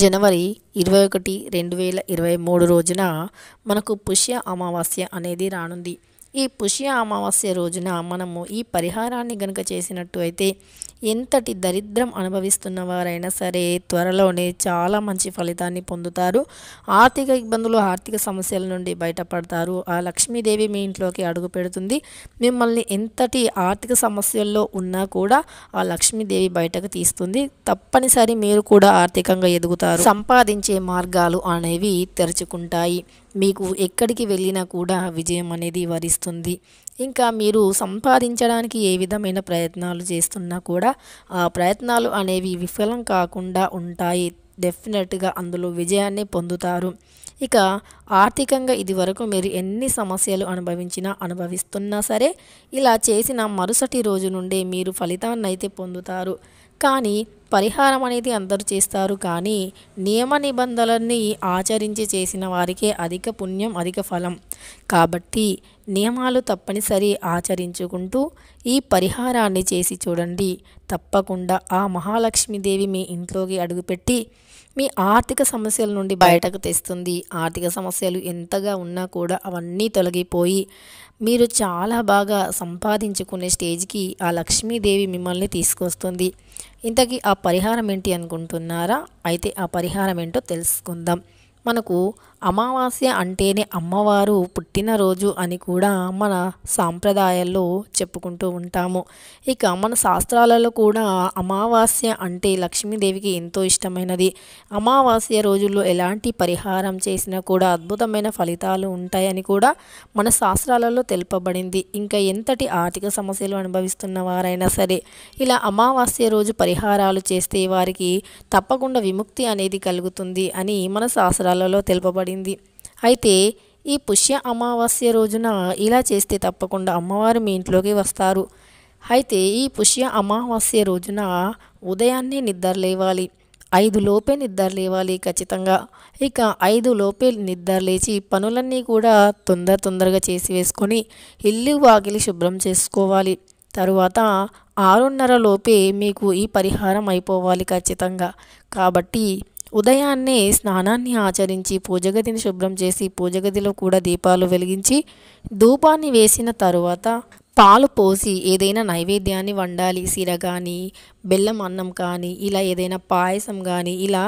జనవరి ఇరవై ఒకటి రెండు వేల ఇరవై మూడు రోజున మనకు పుష్య అమావాస్య అనేది రానుంది ఈ పుష్య అమావాస్య రోజున మనము ఈ పరిహారాన్ని గనుక చేసినట్టు అయితే ఎంతటి దరిద్రం అనుభవిస్తున్న వారైనా సరే త్వరలోనే చాలా మంచి ఫలితాన్ని పొందుతారు ఆర్థిక ఇబ్బందులు ఆర్థిక సమస్యల నుండి బయటపడతారు ఆ లక్ష్మీదేవి మీ ఇంట్లోకి అడుగు పెడుతుంది మిమ్మల్ని ఎంతటి ఆర్థిక సమస్యల్లో ఉన్నా కూడా ఆ లక్ష్మీదేవి బయటకు తీస్తుంది తప్పనిసరి మీరు కూడా ఆర్థికంగా ఎదుగుతారు సంపాదించే మార్గాలు అనేవి తెరుచుకుంటాయి మీకు ఎక్కడికి వెళ్ళినా కూడా విజయం అనేది వరిస్తుంది ఇంకా మీరు సంపాదించడానికి ఏ విధమైన ప్రయత్నాలు చేస్తున్నా కూడా ఆ ప్రయత్నాలు అనేవి విఫలం కాకుండా ఉంటాయి డెఫినెట్గా అందులో విజయాన్ని పొందుతారు ఇక ఆర్థికంగా ఇదివరకు మీరు ఎన్ని సమస్యలు అనుభవించినా అనుభవిస్తున్నా సరే ఇలా చేసిన మరుసటి రోజు నుండే మీరు ఫలితాన్ని అయితే పొందుతారు కానీ పరిహారం అనేది అందరూ చేస్తారు కానీ నియమ నిబంధనలన్నీ ఆచరించి చేసిన వారికే అధిక పుణ్యం అధిక ఫలం కాబట్టి నియమాలు తప్పనిసరి ఆచరించుకుంటూ ఈ పరిహారాన్ని చేసి చూడండి తప్పకుండా ఆ మహాలక్ష్మీదేవి మీ ఇంట్లోకి అడుగుపెట్టి మీ ఆర్థిక సమస్యల నుండి బయటకు తెస్తుంది ఆర్థిక సమస్యలు ఎంతగా ఉన్నా కూడా అవన్నీ తొలగిపోయి మీరు చాలా బాగా సంపాదించుకునే స్టేజ్కి ఆ లక్ష్మీదేవి మిమ్మల్ని తీసుకొస్తుంది ఇంతకీ ఆ పరిహారం ఏంటి అనుకుంటున్నారా అయితే ఆ పరిహారం ఏంటో తెలుసుకుందాం మనకు అమావాస్య అంటేనే అమ్మవారు పుట్టినరోజు అని కూడా మన సాంప్రదాయాల్లో చెప్పుకుంటూ ఉంటాము ఇక మన శాస్త్రాలలో కూడా అమావాస్య అంటే లక్ష్మీదేవికి ఎంతో ఇష్టమైనది అమావాస్య రోజుల్లో ఎలాంటి పరిహారం చేసినా కూడా అద్భుతమైన ఫలితాలు ఉంటాయని కూడా మన శాస్త్రాలలో తెలుపబడింది ఇంకా ఎంతటి ఆర్థిక సమస్యలు అనుభవిస్తున్న వారైనా సరే ఇలా అమావాస్య రోజు పరిహారాలు చేస్తే వారికి తప్పకుండా విముక్తి అనేది కలుగుతుంది అని మన శాస్త్రాలలో తెలుపబడింది జరిగింది అయితే ఈ పుష్య అమావాస్య రోజున ఇలా చేస్తే తప్పకుండా అమ్మవారు మీ ఇంట్లోకి వస్తారు అయితే ఈ పుష్య అమావాస్య రోజున ఉదయాన్నే నిద్ర లేవాలి ఐదు లోపే నిద్ర లేవాలి ఖచ్చితంగా ఇక ఐదు లోపే నిద్ర లేచి పనులన్నీ కూడా తొందర తొందరగా చేసి వేసుకొని ఇల్లు వాకిలి శుభ్రం చేసుకోవాలి తరువాత ఆరున్నర లోపే మీకు ఈ పరిహారం అయిపోవాలి ఖచ్చితంగా కాబట్టి ఉదయాన్నే స్నానాన్ని ఆచరించి పూజగదిని శుభ్రం చేసి పూజగదిలో కూడా దీపాలు వెలిగించి ధూపాన్ని వేసిన తరువాత పాలు పోసి ఏదైనా నైవేద్యాన్ని వండాలి సిర కానీ బెల్లం అన్నం కానీ ఇలా ఏదైనా పాయసం కానీ ఇలా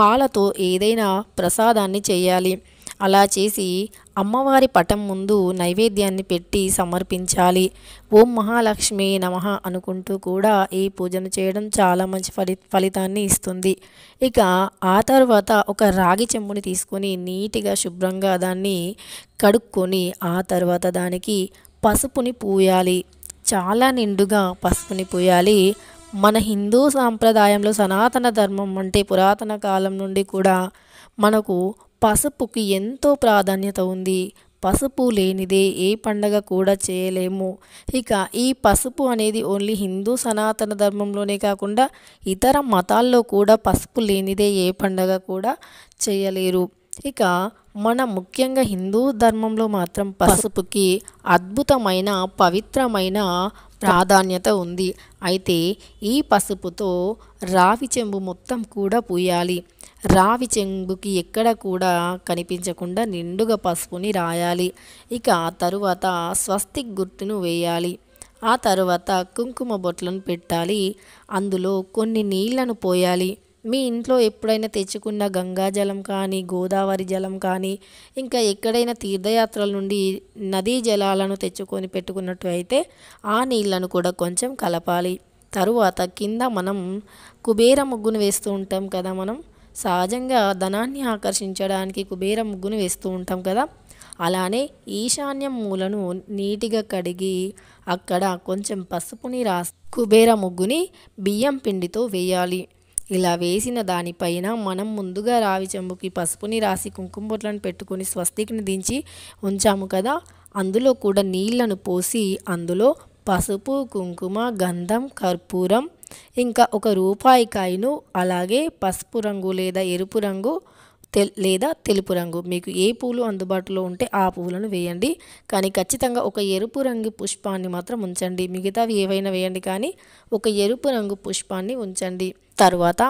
పాలతో ఏదైనా ప్రసాదాన్ని చేయాలి అలా చేసి అమ్మవారి పటం ముందు నైవేద్యాన్ని పెట్టి సమర్పించాలి ఓం మహాలక్ష్మి నమ అనుకుంటూ కూడా ఈ పూజను చేయడం చాలా మంచి ఫలి ఫలితాన్ని ఇస్తుంది ఇక ఆ తర్వాత ఒక రాగి చెంబుని తీసుకొని నీటిగా శుభ్రంగా దాన్ని కడుక్కొని ఆ తర్వాత దానికి పసుపుని పూయాలి చాలా నిండుగా పసుపుని పూయాలి మన హిందూ సాంప్రదాయంలో సనాతన ధర్మం అంటే పురాతన కాలం నుండి కూడా మనకు పసుపుకి ఎంతో ప్రాధాన్యత ఉంది పసుపు లేనిదే ఏ పండగ కూడా చేయలేము ఇక ఈ పసుపు అనేది ఓన్లీ హిందూ సనాతన ధర్మంలోనే కాకుండా ఇతర మతాల్లో కూడా పసుపు లేనిదే ఏ పండగ కూడా చేయలేరు ఇక మన ముఖ్యంగా హిందూ ధర్మంలో మాత్రం పసుపుకి అద్భుతమైన పవిత్రమైన ప్రాధాన్యత ఉంది అయితే ఈ పసుపుతో రావి చెంబు మొత్తం కూడా పూయాలి రావి చెంబుకి ఎక్కడ కూడా కనిపించకుండా నిండుగా పసుపుని రాయాలి ఇక ఆ తరువాత స్వస్తిక్ గుర్తును వేయాలి ఆ తరువాత కుంకుమ బొట్లను పెట్టాలి అందులో కొన్ని నీళ్లను పోయాలి మీ ఇంట్లో ఎప్పుడైనా తెచ్చుకున్న గంగాజలం కానీ గోదావరి జలం కానీ ఇంకా ఎక్కడైనా తీర్థయాత్రల నుండి నదీ జలాలను తెచ్చుకొని పెట్టుకున్నట్టు అయితే ఆ నీళ్లను కూడా కొంచెం కలపాలి తరువాత కింద మనం కుబేర ముగ్గును వేస్తూ ఉంటాం కదా మనం సహజంగా ధనాన్ని ఆకర్షించడానికి కుబేర ముగ్గును వేస్తూ ఉంటాం కదా అలానే ఈశాన్యం మూలను నీటిగా కడిగి అక్కడ కొంచెం పసుపుని రాసి కుబేర ముగ్గుని బియ్యం పిండితో వేయాలి ఇలా వేసిన దానిపైన మనం ముందుగా రావి చెంబుకి పసుపుని రాసి కుంకుమ బొట్లను పెట్టుకొని స్వస్తికిని దించి ఉంచాము కదా అందులో కూడా నీళ్లను పోసి అందులో పసుపు కుంకుమ గంధం కర్పూరం ఇంకా ఒక రూపాయి కాయను అలాగే పసుపు రంగు లేదా ఎరుపు రంగు తెల్ లేదా తెలుపు రంగు మీకు ఏ పూలు అందుబాటులో ఉంటే ఆ పువ్వులను వేయండి కానీ ఖచ్చితంగా ఒక ఎరుపు రంగు పుష్పాన్ని మాత్రం ఉంచండి మిగతావి ఏవైనా వేయండి కానీ ఒక ఎరుపు రంగు పుష్పాన్ని ఉంచండి తర్వాత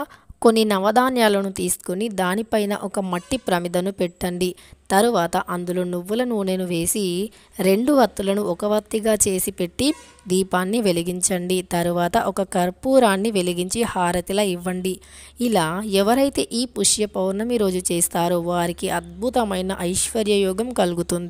కొన్ని నవధాన్యాలను తీసుకుని దానిపైన ఒక మట్టి ప్రమిదను పెట్టండి తరువాత అందులో నువ్వుల నూనెను వేసి రెండు వత్తులను ఒక వత్తిగా చేసి పెట్టి దీపాన్ని వెలిగించండి తరువాత ఒక కర్పూరాన్ని వెలిగించి హారతిలా ఇవ్వండి ఇలా ఎవరైతే ఈ పుష్య పౌర్ణమి రోజు చేస్తారో వారికి అద్భుతమైన ఐశ్వర్యయోగం కలుగుతుంది